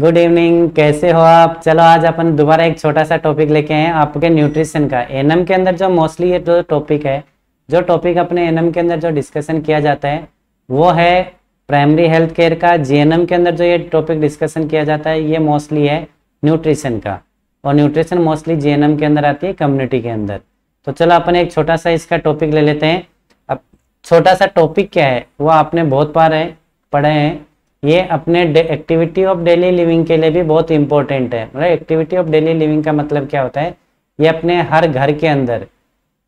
good evening कैसे हो आप चलो आज अपन दोबारा एक छोटा सा टॉपिक लेके आए आपके न्यूट्रिशन का एनएम के अंदर जो मोस्टली ये जो टॉपिक है जो टॉपिक अपने एनएम के अंदर जो डिस्कशन किया जाता है वो है प्राइमरी हेल्थ केयर का जीएनएम के अंदर जो ये टॉपिक डिस्कशन किया जाता है ये मोस्टली है न्यूट्रिशन का और न्यूट्रिशन मोस्टली जीएनएम के अंदर आती है कम्युनिटी के अंदर तो चलो अपन एक छोटा सा इसका टॉपिक ले लेते हैं अब छोटा सा टॉपिक क्या है वो आपने बहुत बार है पढ़े हैं ये अपने एक्टिविटी ऑफ डेली लिविंग के लिए भी बहुत इंपॉर्टेंट है मतलब एक्टिविटी ऑफ डेली लिविंग का मतलब क्या होता है ये अपने हर घर के अंदर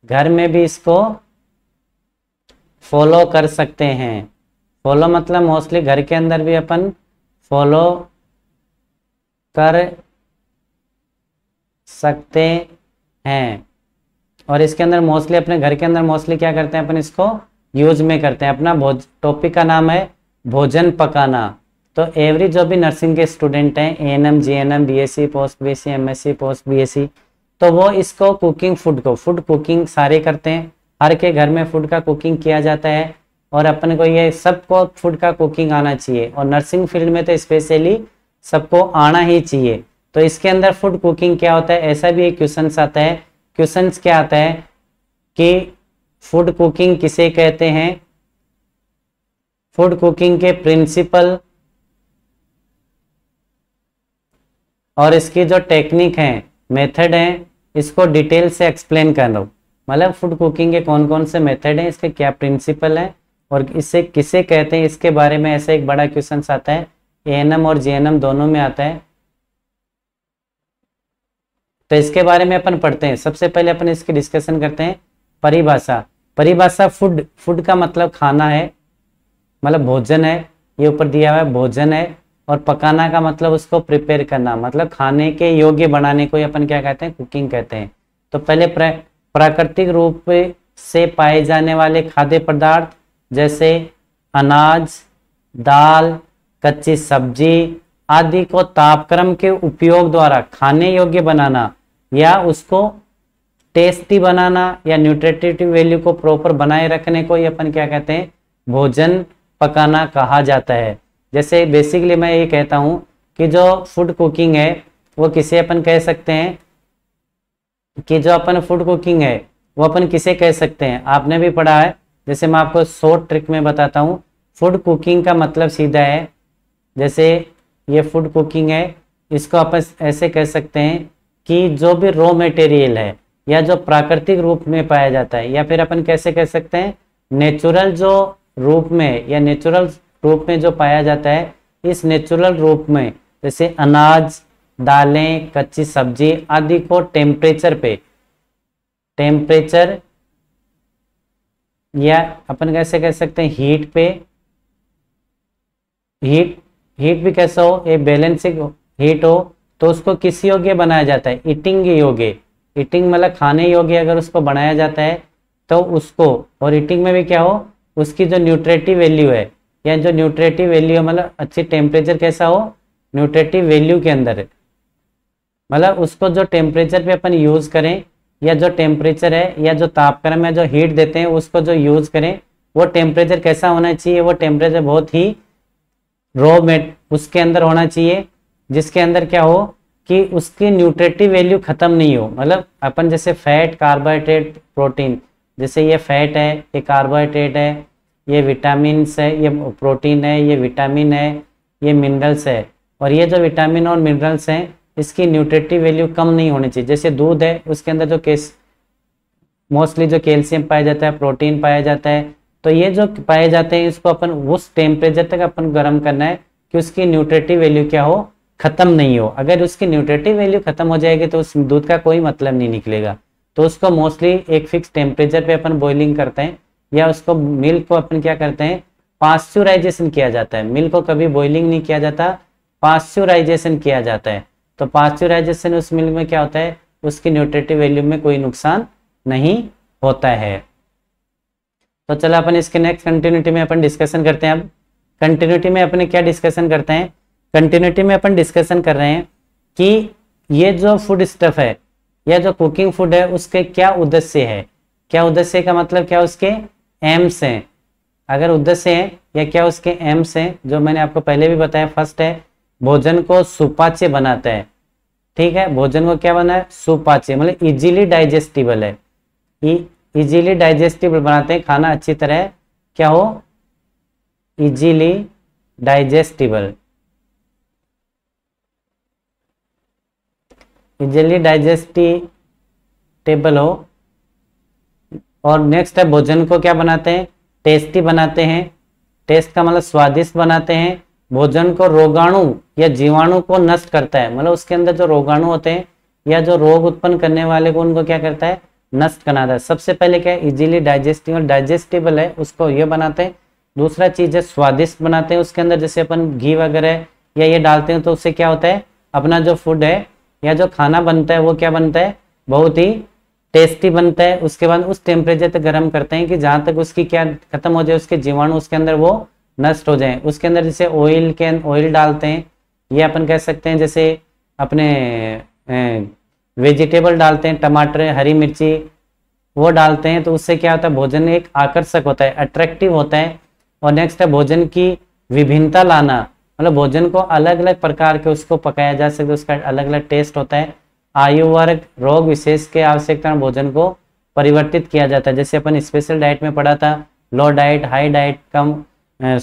घर में भी इसको फॉलो कर सकते हैं फॉलो मतलब मोस्टली घर के अंदर भी अपन फॉलो कर सकते हैं और इसके अंदर मोस्टली अपने घर के अंदर मोस्टली क्या करते हैं अपन इसको यूज में करते हैं अपना टॉपिक का नाम है भोजन पकाना तो एवरी जो भी नर्सिंग के स्टूडेंट हैं A N M G N M B S C post B S C M S C post B S C तो वो इसको कुकिंग फूड को फूड कुकिंग सारे करते हैं हर के घर में फूड का कुकिंग किया जाता है और अपन को ये सबको फूड का कुकिंग आना चाहिए और नर्सिंग फील्ड में तो स्पेशली सबको आना ही चाहिए तो इसके अंदर फूड कुकिंग क्या होता है ऐसा भी एक क्वेश्चन आता है क्वेश्चन क्या आता है कि फूड कुकिंग किसे कहते हैं फूड कुकिंग के प्रिंसिपल और इसकी जो टेक्निक है मेथड है इसको डिटेल से एक्सप्लेन कर रहा हूँ मतलब फूड कुकिंग के कौन कौन से मेथड हैं इसके क्या प्रिंसिपल है और इसे किसे कहते हैं इसके बारे में ऐसा एक बड़ा क्वेश्चन आता है ए और जे दोनों में आता है तो इसके बारे में अपन पढ़ते हैं सबसे पहले अपन इसकी डिस्कशन करते हैं परिभाषा परिभाषा फूड फूड का मतलब खाना है मतलब भोजन है ये ऊपर दिया हुआ है भोजन है और पकाना का मतलब उसको प्रिपेयर करना मतलब खाने के योग्य बनाने को ही अपन क्या कहते हैं कुकिंग कहते हैं तो पहले प्राकृतिक रूप से पाए जाने वाले खाद्य पदार्थ जैसे अनाज दाल कच्ची सब्जी आदि को तापक्रम के उपयोग द्वारा खाने योग्य बनाना या उसको टेस्टी बनाना या न्यूट्रिटिव वैल्यू को प्रॉपर बनाए रखने को ही अपन क्या कहते हैं भोजन पकाना कहा जाता है जैसे बेसिकली मैं ये कहता हूँ कि जो फूड कुकिंग है वो किसे अपन कह सकते हैं कि जो अपन फूड कुकिंग है वो अपन किसे कह सकते हैं आपने भी पढ़ा है जैसे मैं आपको शॉर्ट ट्रिक में बताता हूँ फूड कुकिंग का मतलब सीधा है जैसे ये फूड कुकिंग है इसको आप ऐसे कह सकते हैं कि जो भी रॉ मटेरियल है या जो प्राकृतिक रूप में पाया जाता है या फिर अपन कैसे कह सकते हैं नेचुरल जो रूप में या नेचुरल रूप में जो पाया जाता है इस नेचुरल रूप में जैसे अनाज दालें कच्ची सब्जी आदि को टेम्परेचर पे टेम्परेचर या अपन कैसे कह सकते हैं हीट पे हीट हीट भी कैसा हो ये बैलेंसिंग हीट हो तो उसको किस योग्य बनाया जाता है ईटिंग योग्य ईटिंग मतलब खाने योग्य अगर उसको बनाया जाता है तो उसको और ईटिंग में भी क्या हो उसकी जो न्यूट्रेटिव वैल्यू है या जो न्यूट्रेटिव वैल्यू है मतलब अच्छी टेम्परेचर कैसा हो न्यूट्रेटिव वैल्यू के अंदर मतलब उसको जो टेम्परेचर पे अपन यूज़ करें या जो टेम्परेचर है या जो तापक्रम है जो हीट देते हैं उसको जो यूज़ करें वो टेम्परेचर कैसा होना चाहिए वो टेम्परेचर बहुत ही रॉ मेट उसके अंदर होना चाहिए जिसके अंदर क्या हो कि उसकी न्यूट्रेटिव वैल्यू ख़त्म नहीं हो मतलब अपन जैसे फैट कार्बोहाइड्रेट प्रोटीन जैसे ये फैट है ये कार्बोहाइड्रेट है ये विटामिन है ये प्रोटीन है ये विटामिन है ये मिनरल्स है और ये जो विटामिन और मिनरल्स हैं इसकी न्यूट्रेटिव वैल्यू कम नहीं होनी चाहिए जैसे दूध है उसके अंदर जो केस मोस्टली जो कैल्शियम पाया जाता है प्रोटीन पाया जाता है तो ये जो पाए जाते हैं इसको अपन उस टेम्परेचर तक अपन गर्म करना है कि उसकी न्यूट्रेटिव वैल्यू क्या हो ख़त्म नहीं हो अगर उसकी न्यूट्रेटिव वैल्यू ख़त्म हो जाएगी तो उस दूध का कोई मतलब नहीं निकलेगा तो उसको मोस्टली एक फिक्स टेम्परेचर पे अपन बॉइलिंग करते हैं या उसको मिल्क को अपन क्या करते हैं पास्चुराइजेशन किया जाता है मिल्क को कभी बॉइलिंग नहीं किया जाता पास्चुराइजेशन किया जाता है तो पास्चुराइजेशन उस मिल्क में क्या होता है उसकी न्यूट्रेटिव वैल्यू में कोई नुकसान नहीं होता है तो चलो अपन इसके नेक्स्ट कंटिन्यूटी में अपन डिस्कशन करते हैं अब कंटिन्यूटी में अपने क्या डिस्कशन करते हैं कंटिन्यूटी में अपन डिस्कशन कर रहे हैं कि ये जो फूड स्टफ है यह जो कुकिंग फूड है उसके क्या उद्देश्य है क्या उद्देश्य का मतलब क्या उसके एम्स हैं अगर उद्देश्य है या क्या उसके एम्स हैं जो मैंने आपको पहले भी बताया फर्स्ट है भोजन को सुपाच्य बनाता है ठीक है भोजन को क्या बना है सुपाच्य मतलब इजीली डाइजेस्टिबल है इजीली e, डाइजेस्टिबल बनाते हैं खाना अच्छी तरह क्या हो इजीली डाइजेस्टिबल इजिली डाइजेस्टिटेबल हो और नेक्स्ट है भोजन को क्या बनाते हैं टेस्टी बनाते हैं टेस्ट का मतलब स्वादिष्ट बनाते हैं भोजन को रोगाणु या जीवाणु को नष्ट करता है मतलब उसके अंदर जो रोगाणु होते हैं या जो रोग उत्पन्न करने वाले को उनको क्या करता है नष्ट करना है सबसे पहले क्या है इजिली डाइजेस्टिव और डाइजेस्टिबल है उसको ये बनाते हैं दूसरा चीज है स्वादिष्ट बनाते हैं उसके अंदर जैसे अपन घी वगैरह या ये डालते हैं तो उससे क्या होता है अपना जो फूड है या जो खाना बनता है वो क्या बनता है बहुत ही टेस्टी बनता है उसके बाद उस टेम्परेचर तक गर्म करते हैं कि जहाँ तक उसकी क्या खत्म हो जाए उसके जीवाणु उसके अंदर वो नष्ट हो जाए उसके अंदर जैसे ऑयल के ऑयल डालते हैं ये अपन कह सकते हैं जैसे अपने वेजिटेबल डालते हैं टमाटर हरी मिर्ची वो डालते हैं तो उससे क्या होता है भोजन एक आकर्षक होता है अट्रैक्टिव होता है और नेक्स्ट है भोजन की विभिन्नता लाना मतलब भोजन को अलग अलग प्रकार के उसको पकाया जा सकता है उसका अलग अलग टेस्ट होता है आयु वर्ग रोग विशेष के आवश्यकता भोजन को परिवर्तित किया जाता है जैसे अपन स्पेशल डाइट में पढ़ा था लो डाइट हाई डाइट कम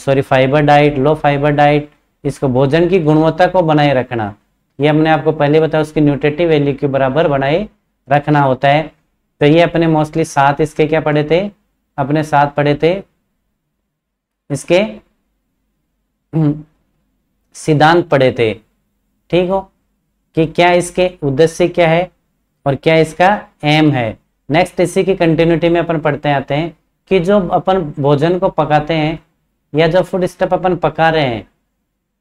sorry fibre diet low fibre diet इसको भोजन की गुणवत्ता को बनाए रखना ये हमने आपको पहले बताया उसकी न्यूट्रेटिव वैल्यू के बराबर बनाए रखना होता है तो ये अपने मोस्टली सात इसके क्या पढ़े थे अपने सात पढ़े थे इसके सिद्धांत पढ़े थे ठीक हो कि क्या इसके उद्देश्य क्या है और क्या इसका एम है नेक्स्ट इसी की कंटिन्यूटी में अपन पढ़ते आते हैं कि जो अपन भोजन को पकाते हैं या जो फूड स्टेप अपन पका रहे हैं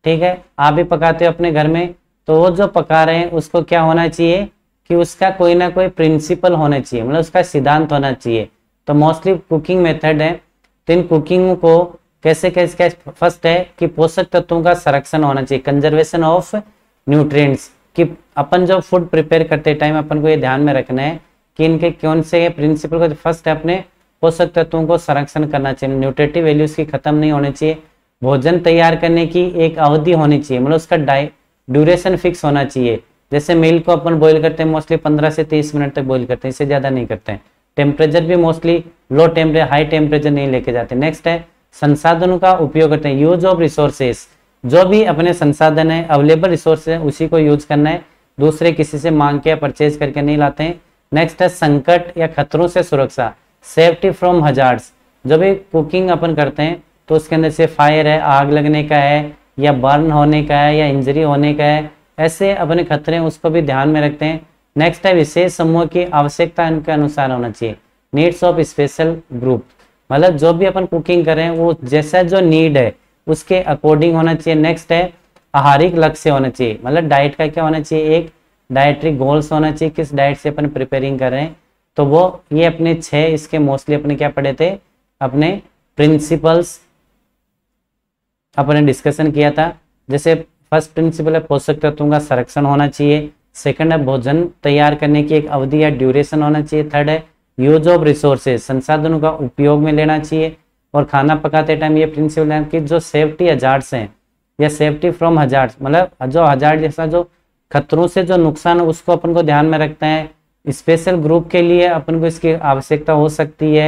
ठीक है आप भी पकाते हो अपने घर में तो वो जो पका रहे हैं उसको क्या होना चाहिए कि उसका कोई ना कोई प्रिंसिपल होना चाहिए मतलब उसका सिद्धांत होना चाहिए तो मोस्टली कुकिंग मेथड है तो इन कुकिंग को कैसे कैसे कैसे फर्स्ट है कि पोषक तत्वों का संरक्षण होना चाहिए कंजर्वेशन ऑफ न्यूट्रिएंट्स कि अपन जो फूड प्रिपेयर करते टाइम अपन को ये ध्यान में रखना है कि इनके कौन से प्रिंसिपल को फर्स्ट है अपने पोषक तत्वों को संरक्षण करना चाहिए न्यूट्रेटिव वैल्यूज की खत्म नहीं होनी चाहिए भोजन तैयार करने की एक अवधि होनी चाहिए मतलब उसका डाई ड्यूरेशन फिक्स होना चाहिए जैसे मील को अपन बॉईल करते हैं मोस्टली 15 से 30 मिनट तक बॉईल करते हैं इससे ज़्यादा नहीं करते हैं टेम्परेचर भी mostly low temperature high temperature नहीं लेके जाते नेक्स्ट है संसाधनों का उपयोग करते हैं यूज ऑफ रिसोर्सेस जो भी अपने संसाधन है अवेलेबल रिसोर्स है उसी को यूज करना है दूसरे किसी से मांग के या परचेज करके नहीं लाते हैं नेक्स्ट है संकट या खतरों से सुरक्षा सेफ्टी फ्रॉम हजार्स जब भी कुकिंग अपन करते हैं तो उसके अंदर से फायर है आग लगने का है या बर्न होने का है या इंजरी होने का है ऐसे अपने खतरे उसको भी ध्यान में रखते हैं नेक्स्ट है विशेष समूह की आवश्यकता उनके अनुसार होना चाहिए नीड्स ऑफ स्पेशल ग्रुप मतलब जो भी अपन कुकिंग करें वो जैसा जो नीड है उसके अकॉर्डिंग होना चाहिए नेक्स्ट है आहारिक लक्ष्य होना चाहिए मतलब डाइट का क्या होना चाहिए एक डाइटरी गोल्स होना चाहिए किस डाइट से अपन प्रिपेयरिंग कर रहे हैं तो वो ये अपने छः इसके मोस्टली अपने क्या पढ़े थे अपने प्रिंसिपल्स अपने डिस्कशन किया था जैसे फर्स्ट प्रिंसिपल है पोषक तत्वों का संरक्षण होना चाहिए सेकंड है भोजन तैयार करने की एक अवधि या ड्यूरेशन होना चाहिए थर्ड है यूज ऑफ रिसोर्सेज संसाधनों का उपयोग में लेना चाहिए और खाना पकाते टाइम ये प्रिंसिपल है कि जो सेफ्टी हजार्ड्स हैं या सेफ्टी फ्रॉम हजार्ड्स मतलब जो हजार्ड जैसा जो खतरों से जो नुकसान है उसको अपन को ध्यान में रखते हैं स्पेशल ग्रुप के लिए अपन को इसकी आवश्यकता हो सकती है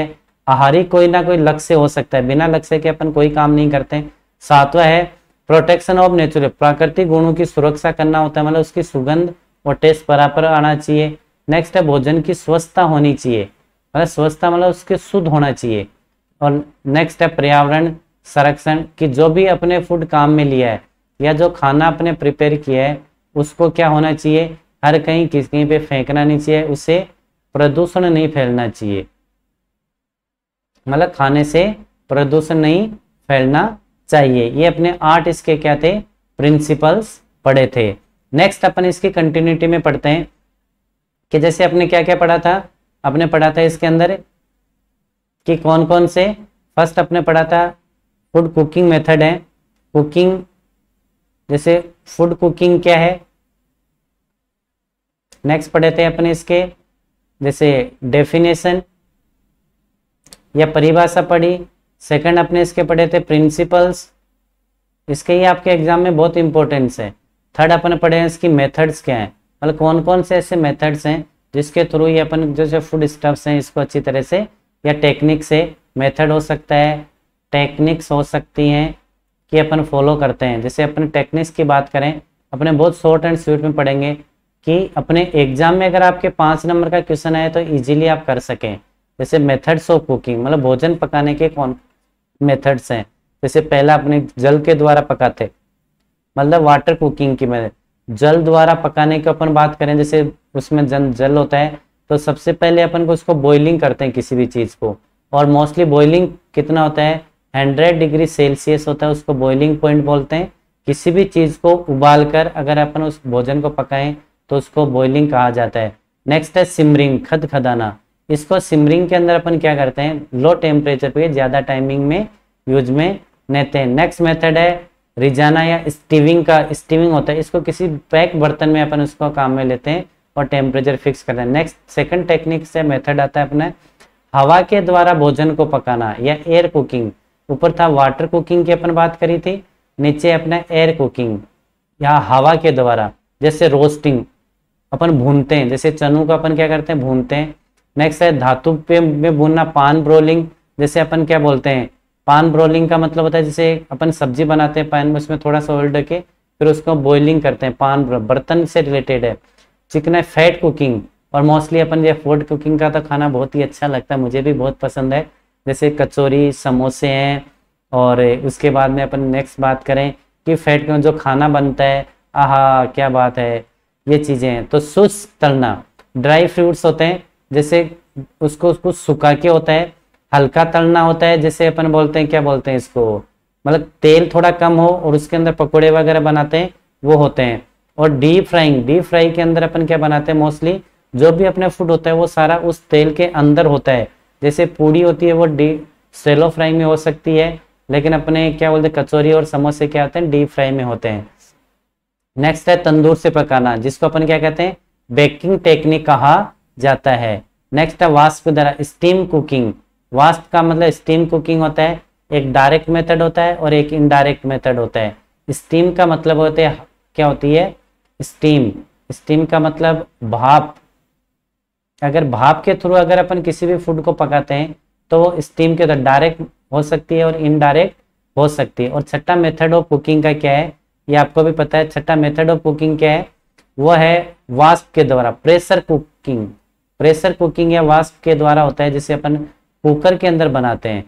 आहारी कोई ना कोई लक्ष्य हो सकता है बिना लक्ष्य के अपन कोई काम नहीं करते सातवा है प्रोटेक्शन ऑफ नेचुरल प्राकृतिक गुणों की सुरक्षा करना होता है मतलब उसकी सुगंध और टेस्ट बराबर आना चाहिए नेक्स्ट है भोजन की स्वस्थता होनी चाहिए मतलब स्वच्छता मतलब उसके शुद्ध होना चाहिए और नेक्स्ट है पर्यावरण संरक्षण कि जो भी अपने फूड काम में लिया है या जो खाना अपने प्रिपेयर किया है उसको क्या होना चाहिए हर कहीं किस कहीं पे फेंकना नहीं चाहिए उसे प्रदूषण नहीं फैलना चाहिए मतलब खाने से प्रदूषण नहीं फैलना चाहिए ये अपने आठ इसके क्या थे प्रिंसिपल्स पढ़े थे नेक्स्ट अपन इसकी कंटिन्यूटी में पढ़ते हैं कि जैसे अपने क्या क्या पढ़ा था अपने पढ़ा था इसके अंदर कि कौन कौन से फर्स्ट अपने पढ़ा था फूड कुकिंग मेथड है कुकिंग जैसे फूड कुकिंग क्या है नेक्स्ट पढ़े थे अपने इसके जैसे डेफिनेशन या परिभाषा पढ़ी सेकंड अपने इसके पढ़े थे प्रिंसिपल्स इसके ही आपके एग्जाम में बहुत इंपॉर्टेंस है थर्ड अपने पढ़े हैं इसकी मेथड्स क्या हैं मतलब कौन कौन से ऐसे मेथड्स हैं जिसके थ्रू ही अपन जो जो फूड स्टफ्स हैं इसको अच्छी तरह से या टेक्निक से मेथड हो सकता है टेक्निक्स हो सकती हैं कि अपन फॉलो करते हैं जैसे अपने टेक्निक्स की बात करें अपने बहुत शॉर्ट एंड स्वीट में पढ़ेंगे कि अपने एग्जाम में अगर आपके पाँच नंबर का क्वेश्चन आए तो ईजिली आप कर सकें जैसे मेथड्स ऑफ कुकिंग मतलब भोजन पकाने के कौन मेथड्स हैं जैसे पहला अपने जल के द्वारा पकाते मतलब वाटर कुकिंग की मेथड जल द्वारा पकाने की अपन बात करें जैसे उसमें जन जल होता है तो सबसे पहले अपन को उसको बॉइलिंग करते हैं किसी भी चीज़ को और मोस्टली बॉइलिंग कितना होता है हंड्रेड डिग्री सेल्सियस होता है उसको बॉइलिंग पॉइंट बोलते हैं किसी भी चीज़ को उबाल कर अगर अपन उस भोजन को पकाएं तो उसको बॉइलिंग कहा जाता है नेक्स्ट है सिमरिंग खद खदाना इसको सिमरिंग के अंदर अपन क्या करते हैं लो टेम्परेचर पे ज़्यादा टाइमिंग में यूज में लेते हैं नेक्स्ट मेथड है रिजाना या स्टीविंग का स्टीविंग होता है इसको किसी पैक बर्तन में अपन उसको काम में लेते हैं और टेम्परेचर फिक्स करते हैं नेक्स्ट सेकंड टेक्निक से मेथड आता है अपने हवा के द्वारा भोजन को पकाना या एयर कुकिंग ऊपर था वाटर कुकिंग की अपन बात करी थी नीचे अपना एयर कुकिंग या हवा के द्वारा जैसे रोस्टिंग अपन भूनते हैं जैसे चनू का अपन क्या करते हैं भूनते हैं नेक्स्ट है धातु पे में भूनना पान ब्रोलिंग जैसे अपन क्या बोलते हैं पान ब्रोलिंग का मतलब होता है जैसे अपन सब्जी बनाते हैं पैन में उसमें थोड़ा सा ऑयल के फिर उसको बॉइलिंग करते हैं पान बर्तन से रिलेटेड है चिकन है फैट कुकिंग और मोस्टली अपन जो फूड कुकिंग का तो खाना बहुत ही अच्छा लगता है मुझे भी बहुत पसंद है जैसे कचौरी समोसे हैं और उसके बाद में अपन नेक्स्ट बात करें कि फैट का जो खाना बनता है आहा क्या बात है ये चीज़ें हैं तो शुष्क तलना ड्राई फ्रूट्स होते हैं जैसे उसको उसको सुखा के होता है हल्का तलना होता है जैसे अपन बोलते हैं क्या बोलते हैं इसको मतलब तेल थोड़ा कम हो और उसके अंदर पकौड़े वगैरह बनाते हैं वो होते हैं और डीप फ्राइंग डीप फ्राई के अंदर अपन क्या बनाते हैं मोस्टली जो भी अपने फूड होता है वो सारा उस तेल के अंदर होता है जैसे पूड़ी होती है वो डी सेलो फ्राई में हो सकती है लेकिन अपने क्या बोलते हैं कचौरी और समोसे क्या होते हैं डीप फ्राई में होते हैं नेक्स्ट है तंदूर से पकाना जिसको अपन क्या कहते हैं बेकिंग टेक्निक कहा जाता है नेक्स्ट है वास्प द्वारा स्टीम कुकिंग वास्ट का मतलब स्टीम कुकिंग होता है एक डायरेक्ट मेथड होता है और एक इनडायरेक्ट मेथड होता है स्टीम का मतलब होते है क्या होती है स्टीम स्टीम का मतलब भाप अगर भाप के थ्रू अगर अपन किसी भी फूड को पकाते हैं तो वो स्टीम के अंदर डायरेक्ट हो सकती है और इनडायरेक्ट हो सकती है और छठा मेथड ऑफ कुकिंग का क्या है ये आपको भी पता है छठा मेथड ऑफ कुकिंग क्या है वो है वास्प के द्वारा प्रेशर कुकिंग प्रेशर कुकिंग या वास्प के द्वारा होता है जिसे अपन कुकर के अंदर बनाते हैं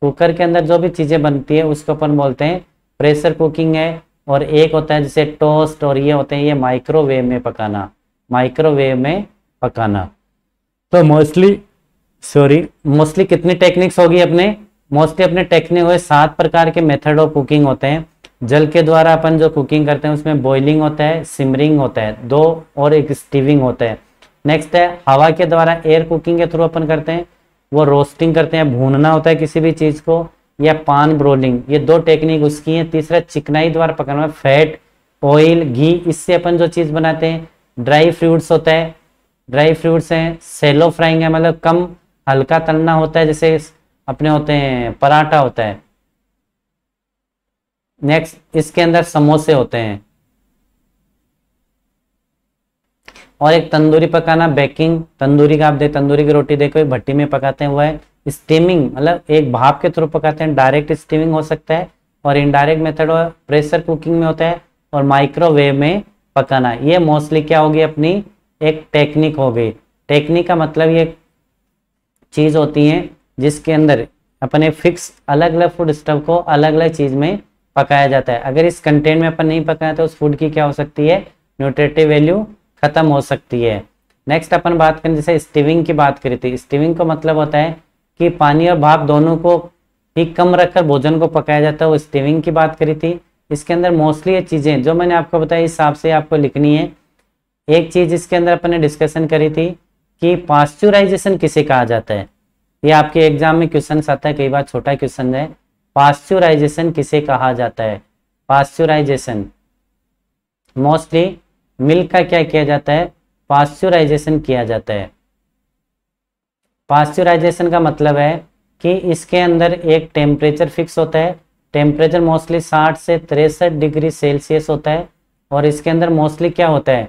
कुकर के अंदर जो भी चीज़ें बनती है उसके ऊपर बोलते हैं प्रेशर कुकिंग है और एक होता है जैसे टोस्ट और ये होते हैं ये माइक्रोवेव में पकाना माइक्रोवेव में पकाना तो मोस्टली सॉरी मोस्टली कितनी टेक्निक्स होगी अपने मोस्टली अपने टेक्निक हुए सात प्रकार के मेथड ऑफ कुकिंग होते हैं जल के द्वारा अपन जो कुकिंग करते हैं उसमें बॉइलिंग होता है सिमरिंग होता है दो और एक स्टीविंग होता है नेक्स्ट है हवा के द्वारा एयर कुकिंग के थ्रू अपन करते हैं वो रोस्टिंग करते हैं भूनना होता है किसी भी चीज़ को या पान ब्रोलिंग ये दो टेक्निक उसकी है तीसरा चिकनाई द्वारा पकड़ना फैट ऑयल घी इससे अपन जो चीज़ बनाते हैं ड्राई फ्रूट्स होता है ड्राई फ्रूट्स हैं सेलो फ्राइंग है मतलब कम हल्का तलना होता है जैसे अपने होते हैं पराठा होता है नेक्स्ट इसके अंदर समोसे होते हैं और एक तंदूरी पकाना बेकिंग तंदूरी का आप देख तंदूरी की रोटी देखो एक भट्टी में पकाते हुआ है स्टीमिंग मतलब एक भाप के थ्रू पकाते हैं डायरेक्ट स्टीमिंग हो सकता है और इनडायरेक्ट मेथड प्रेशर कुकिंग में होता है और माइक्रोवेव में पकाना ये मोस्टली क्या होगी अपनी एक टेक्निक हो गई टेक्निक का मतलब ये चीज़ होती है जिसके अंदर अपने फिक्स अलग अलग फूड स्टफ को अलग अलग चीज़ में पकाया जाता है अगर इस कंटेंट में अपन नहीं पकाया तो उस फूड की क्या हो सकती है न्यूट्रेटिव वैल्यू खत्म हो सकती है नेक्स्ट अपन बात करें जैसे स्टीविंग की बात करी थी स्टीविंग का मतलब होता है कि पानी और भाप दोनों को ही कम रखकर भोजन को पकाया जाता है वो स्टीविंग की बात करी थी इसके अंदर मोस्टली ये चीज़ें जो मैंने आपको बताया इस हिसाब से आपको लिखनी है एक चीज़ इसके अंदर अपन ने डिस्कशन करी थी कि पास्चुराइजेशन किसे कहा जाता है ये आपके एग्जाम में क्वेश्चन आता है कई बार छोटा क्वेश्चन है पास्चुराइजेशन किसे कहा जाता है पास्चुराइजेशन मोस्टली मिल्क का क्या किया जाता है पास्चुराइजेशन किया जाता है पास्चुराइजेशन का मतलब है कि इसके अंदर एक टेम्परेचर फिक्स होता है टेम्परेचर मोस्टली 60 से तिरसठ डिग्री सेल्सियस होता है और इसके अंदर मोस्टली क्या होता है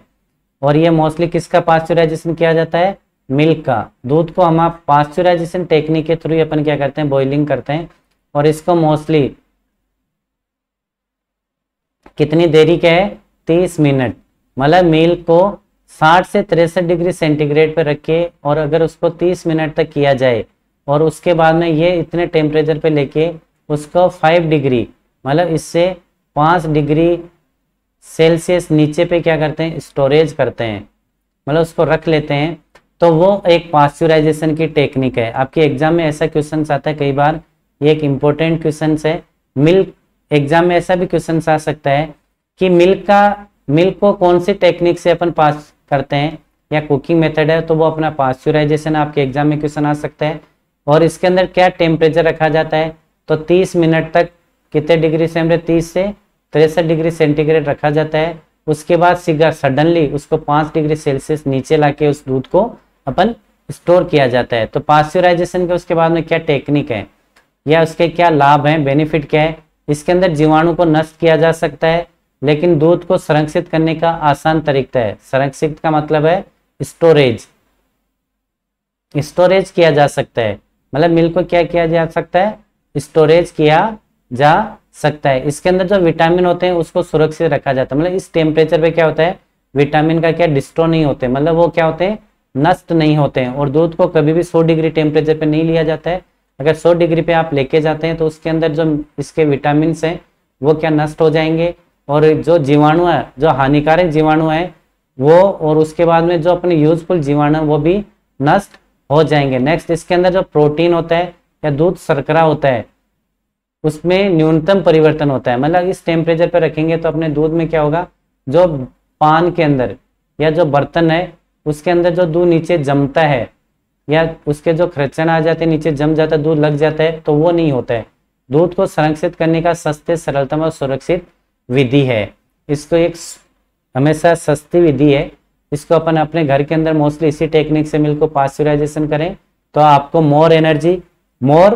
और ये मोस्टली किसका पास्चुराइजेशन किया जाता है मिल्क का दूध को हम आप पास्चुराइजेशन टेक्निक के थ्रू अपन क्या करते हैं बॉइलिंग करते हैं और इसको मोस्टली कितनी देरी क्या है तीस मिनट मतलब मिल्क को 60 से तिरसठ डिग्री सेंटीग्रेड पर रखिए और अगर उसको 30 मिनट तक किया जाए और उसके बाद में ये इतने टेम्परेचर पे लेके उसको 5 डिग्री मतलब इससे 5 डिग्री सेल्सियस नीचे पे क्या करते हैं स्टोरेज करते हैं मतलब उसको रख लेते हैं तो वो एक पास्चुराइजेशन की टेक्निक है आपके एग्जाम में ऐसा क्वेश्चन आता है कई बार ये एक इम्पोर्टेंट क्वेश्चन है मिल्क एग्जाम में ऐसा भी क्वेश्चन आ सकता है कि मिल्क का मिल्क को कौन सी टेक्निक से अपन पास करते हैं या कुकिंग मेथड है तो वो अपना पास्चुराइजेशन आपके एग्जाम में क्वेश्चन आ सकता है और इसके अंदर क्या टेम्परेचर रखा जाता है तो 30 मिनट तक कितने डिग्री सेंटीग्रेड तीस से तिरसठ डिग्री सेंटीग्रेड रखा जाता है उसके बाद सीधा सडनली उसको पाँच डिग्री सेल्सियस नीचे लाके उस दूध को अपन स्टोर किया जाता है तो पास्चुराइजेशन के उसके बाद में क्या टेक्निक है या उसके क्या लाभ हैं बेनिफिट क्या है इसके अंदर जीवाणु को नष्ट किया जा सकता है लेकिन दूध को संरक्षित करने का आसान तरीका है संरक्षित का मतलब है स्टोरेज स्टोरेज किया जा सकता है मतलब मिल्क को क्या किया जा सकता है स्टोरेज किया जा सकता है इसके अंदर जो विटामिन होते हैं उसको सुरक्षित रखा जाता है मतलब इस टेम्परेचर पे क्या होता है विटामिन का क्या डिस्ट्रो नहीं होते मतलब वो क्या होते हैं नष्ट नहीं होते हैं और दूध को कभी भी 100 डिग्री टेम्परेचर पे नहीं लिया जाता है अगर 100 डिग्री पे आप लेके जाते हैं तो उसके अंदर जो इसके विटामिन हैं वो क्या नष्ट हो जाएंगे और जो जीवाणु है जो हानिकारक जीवाणु है वो और उसके बाद में जो अपने यूजफुल जीवाणु वो भी नष्ट हो जाएंगे नेक्स्ट इसके अंदर जो प्रोटीन होता है या दूध शर्करा होता है उसमें न्यूनतम परिवर्तन होता है मतलब इस टेम्परेचर पर रखेंगे तो अपने दूध में क्या होगा जो पान के अंदर या जो बर्तन है उसके अंदर जो दूध नीचे जमता है या उसके जो खर्चन आ जाते हैं नीचे जम जाता है दूध लग जाता है तो वो नहीं होता है दूध को संरक्षित करने का सस्ते सरलतम और सुरक्षित विधि है इसको एक हमेशा सस्ती विधि है इसको अपन अपने घर के अंदर मोस्टली इसी टेक्निक से मिलकर पास्चुराइजेशन करें तो आपको more energy more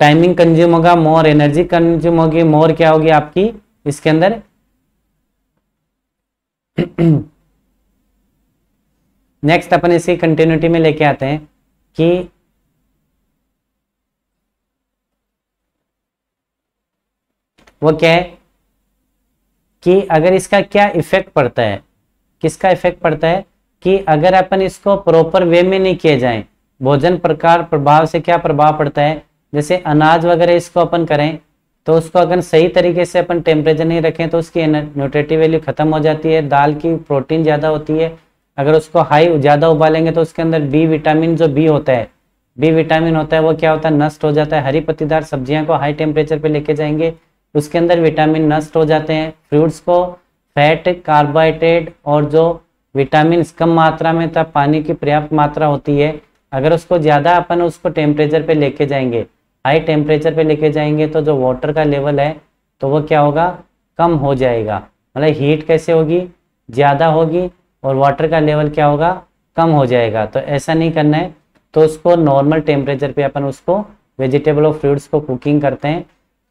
timing consume होगा मोर एनर्जी कंज्यूम होगी मोर क्या होगी आपकी इसके अंदर नेक्स्ट अपन इसी कंटिन्यूटी में लेके आते हैं कि वो क्या है कि अगर इसका क्या इफेक्ट पड़ता है किसका इफेक्ट पड़ता है कि अगर अपन इसको प्रॉपर वे में नहीं किए जाए भोजन प्रकार प्रभाव से क्या प्रभाव पड़ता है जैसे अनाज वगैरह इसको अपन करें तो उसको अगर सही तरीके से अपन टेम्परेचर नहीं रखें तो उसकी न्यूट्रेटिव वैल्यू खत्म हो जाती है दाल की प्रोटीन ज़्यादा होती है अगर उसको हाई ज़्यादा उबालेंगे तो उसके अंदर बी विटामिन जो बी होता है बी विटामिन होता है वो क्या होता है नष्ट हो जाता है हरी पत्तीदार सब्जियां को हाई टेम्परेचर पे लेके जाएंगे उसके अंदर विटामिन नष्ट हो जाते हैं फ्रूट्स को फैट कार्बोहाइड्रेट और जो विटामिन कम मात्रा में तब पानी की पर्याप्त मात्रा होती है अगर उसको ज़्यादा अपन उसको टेम्परेचर पे लेके जाएंगे हाई टेम्परेचर पे लेके जाएंगे तो जो वाटर का लेवल है तो वो क्या होगा कम हो जाएगा मतलब हीट कैसे होगी ज़्यादा होगी और वाटर का लेवल क्या होगा कम हो जाएगा तो ऐसा नहीं करना है तो उसको नॉर्मल टेम्परेचर पर अपन उसको वेजिटेबल और फ्रूट्स को कुकिंग करते हैं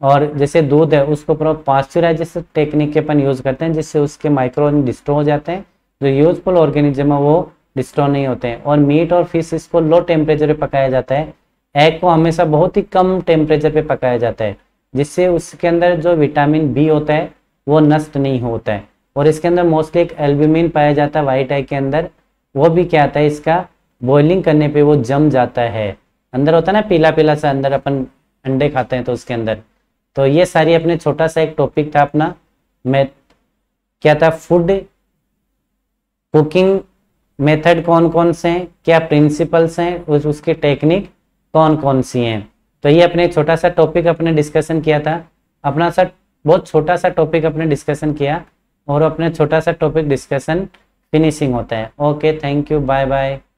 और जैसे दूध है उसको पूरा पास्चुराइजेशन टेक्निक के अपन यूज़ करते हैं जिससे उसके माइक्रो डिस्ट्रो हो जाते हैं जो यूजफुल ऑर्गेनिज्म है वो डिस्ट्रो नहीं होते हैं और मीट और फिश इसको लो टेम्परेचर पे पकाया जाता है एग को हमेशा बहुत ही कम टेम्परेचर पे पकाया जाता है जिससे उसके अंदर जो विटामिन बी होता है वो नष्ट नहीं होता है और इसके अंदर मोस्टली एक एल्ब्यूमिन पाया जाता है वाइट एग के अंदर वो भी क्या आता है इसका बॉइलिंग करने पे वो जम जाता है अंदर होता है ना पीला पीला सा अंदर अपन अंडे खाते हैं तो उसके अंदर तो ये सारी अपने छोटा सा एक टॉपिक था अपना मैथ क्या था फूड कुकिंग मेथड कौन कौन से हैं क्या प्रिंसिपल्स हैं उस, उसकी टेक्निक कौन कौन सी हैं तो ये अपने छोटा सा टॉपिक अपने डिस्कशन किया था अपना सा बहुत छोटा सा टॉपिक अपने डिस्कशन किया और अपने छोटा सा टॉपिक डिस्कशन फिनिशिंग होता है okay thank you bye bye